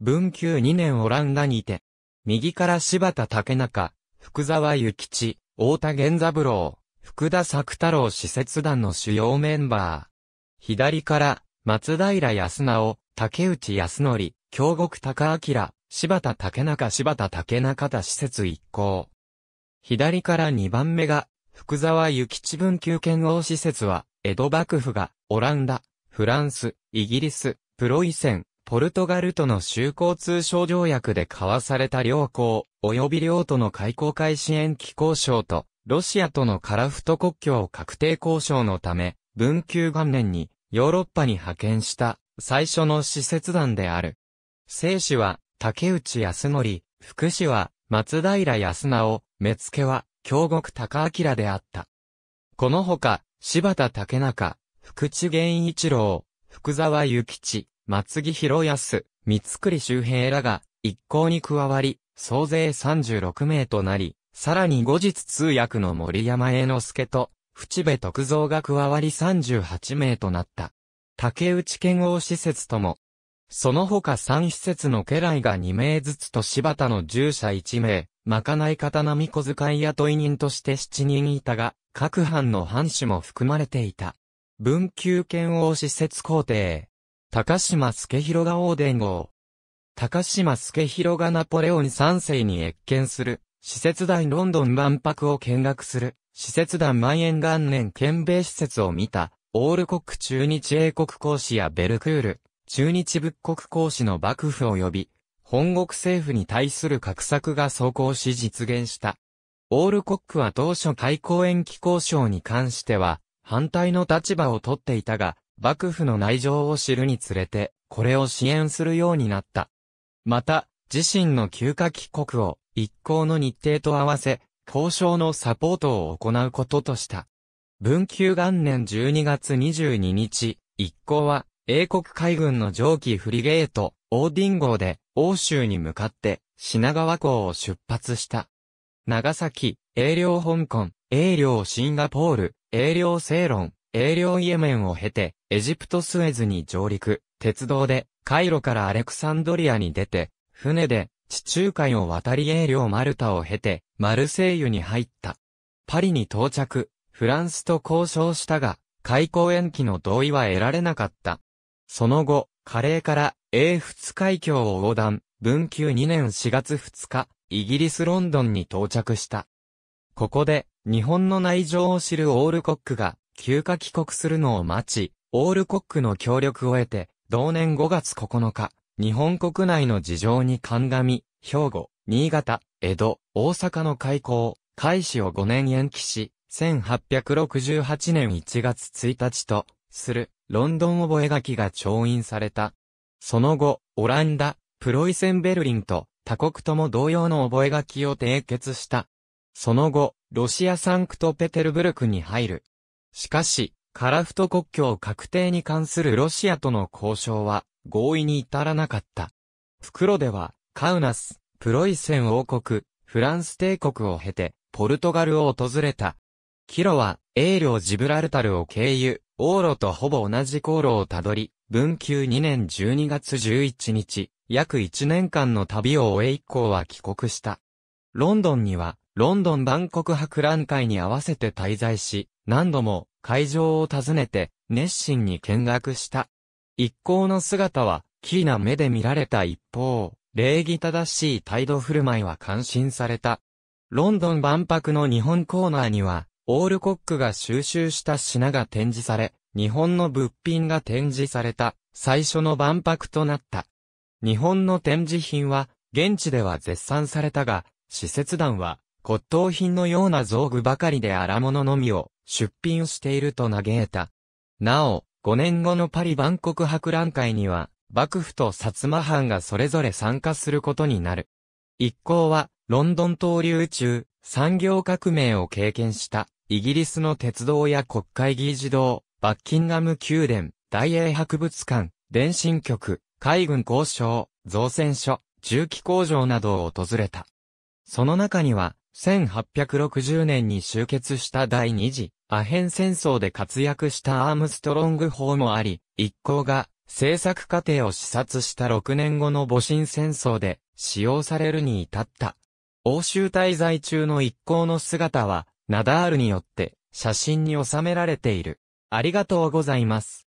文久2年オランダにて、右から柴田竹中、福沢諭吉、太田源三郎、福田作太郎施設団の主要メンバー。左から、松平康直、竹内康則、京極高明、柴田竹中柴田竹中田施設一行。左から2番目が、福沢諭吉文久圏央施設は、江戸幕府が、オランダ、フランス、イギリス、プロイセン、ポルトガルとの修好通商条約で交わされた両校及び両との開港会支援機交渉と、ロシアとのカラフト国境確定交渉のため、文久元年にヨーロッパに派遣した最初の施設団である。生氏は竹内康則、福氏は松平康直、目付は京極高明であった。このほか、柴田竹中、福地源一郎、福沢諭吉、松木博康、三栗周平らが、一行に加わり、総勢36名となり、さらに後日通訳の森山栄之助と、淵部徳造が加わり38名となった。竹内剣王施設とも、その他3施設の家来が2名ずつと柴田の従者1名、まかない刀見小遣い雇い人として7人いたが、各藩の藩主も含まれていた。文久剣王施設皇帝、高島助広が王伝号。高島助広がナポレオン三世に越見する。施設団ロンドン万博を見学する。施設団万円元年県米施設を見た。オールコック中日英国公使やベルクール、中日仏国公使の幕府及び、本国政府に対する格策が走行し実現した。オールコックは当初開港延期交渉に関しては、反対の立場を取っていたが、幕府の内情を知るにつれて、これを支援するようになった。また、自身の休暇帰国を一行の日程と合わせ、交渉のサポートを行うこととした。文久元年12月22日、一行は、英国海軍の蒸気フリゲート、オーディン号で、欧州に向かって、品川港を出発した。長崎、英領香港、英領シンガポール、英領セ論。ロン、英領イエメンを経て、エジプトスエズに上陸、鉄道で、カイロからアレクサンドリアに出て、船で、地中海を渡り英領マルタを経て、マルセイユに入った。パリに到着、フランスと交渉したが、開港延期の同意は得られなかった。その後、カレーから英仏海峡を横断、文久2年4月2日、イギリスロンドンに到着した。ここで、日本の内情を知るオールコックが、休暇帰国するのを待ち、オールコックの協力を得て、同年5月9日、日本国内の事情に鑑み、兵庫、新潟、江戸、大阪の開港、開始を5年延期し、1868年1月1日と、する、ロンドン覚書が調印された。その後、オランダ、プロイセンベルリンと、他国とも同様の覚書を締結した。その後、ロシアサンクトペテルブルクに入る、しかし、カラフト国境確定に関するロシアとの交渉は合意に至らなかった。袋では、カウナス、プロイセン王国、フランス帝国を経て、ポルトガルを訪れた。キロは、英領ジブラルタルを経由、往路とほぼ同じ航路をたどり、文久2年12月11日、約1年間の旅を終え以降は帰国した。ロンドンには、ロンドン万国博覧会に合わせて滞在し、何度も会場を訪ねて熱心に見学した。一行の姿は、キーな目で見られた一方、礼儀正しい態度振る舞いは感心された。ロンドン万博の日本コーナーには、オールコックが収集した品が展示され、日本の物品が展示された、最初の万博となった。日本の展示品は、現地では絶賛されたが、施設団は、骨董品のような造具ばかりで荒物のみを出品していると嘆いた。なお、5年後のパリ万国博覧会には、幕府と薩摩藩がそれぞれ参加することになる。一行は、ロンドン東流中、産業革命を経験した、イギリスの鉄道や国会議事堂、バッキンガム宮殿、大英博物館、電信局、海軍交渉、造船所、重機工場などを訪れた。その中には、1860年に終結した第二次アヘン戦争で活躍したアームストロング法もあり、一行が制作過程を視察した6年後の母親戦争で使用されるに至った。欧州滞在中の一行の姿は、ナダールによって写真に収められている。ありがとうございます。